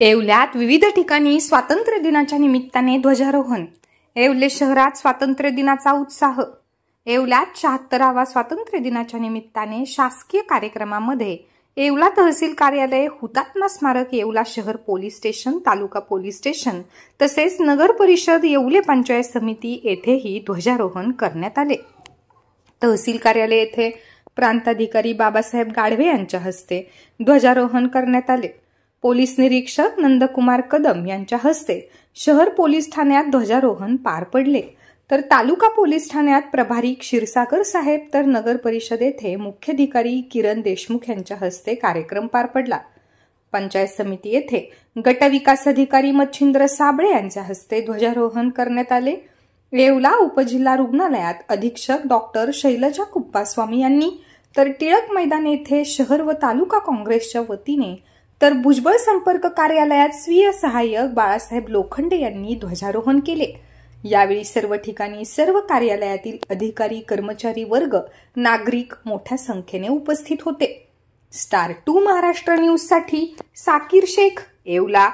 येवल्यात विविध ठिकाणी स्वातंत्र्य दिनाच्या निमित्ताने ध्वजारोहण येवले शहरात स्वातंत्र्य दिनाचा उत्साह येवल्यात शहात्तरावा स्वातंत्र्य दिनाच्या निमित्ताने शासकीय कार्यक्रमामध्ये येवला तहसील कार्यालय हुतात्मा स्मारक येवला शहर police station taluka police station तसेच नगर परिषद येवले पंचायत समिती येथेही ध्वजारोहण करण्यात आले तहसील कार्यालय येथे प्रांताधिकारी बाबासाहेब गाढवे यांच्या हस्ते ध्वजारोहण करण्यात आले पोलीस निरीक्षक नंदकुमार कदम यांच्या हस्ते शहर पोलीस ठाण्यात ध्वजारोहण पार पडले तर तालुका पोलीस ठाण्यात प्रभारी क्षीरसागर साहेब तर नगर परिषद येथे मुख्याधिकारी किरण देशमुख यांच्या हस्ते कार्यक्रम पार पडला पंचायत समिती येथे गटविकास अधिकारी मच्छिंद्र साबळे यांच्या हस्ते ध्वजारोहण करण्यात आले येवला उपजिल्हा रुग्णालयात अधीक्षक डॉक्टर शैलजा कुप्पास्वामी यांनी तर टिळक मैदान येथे शहर व तालुका काँग्रेसच्या वतीने तर भुजबळ संपर्क कार्यालयात स्वीय सहाय्यक बाळासाहेब लोखंडे यांनी ध्वजारोहण केले यावेळी सर्व ठिकाणी सर्व कार्यालयातील अधिकारी कर्मचारी वर्ग नागरिक मोठ्या संख्येने उपस्थित होते स्टार टू महाराष्ट्र न्यूजसाठी साकीर शेख येवला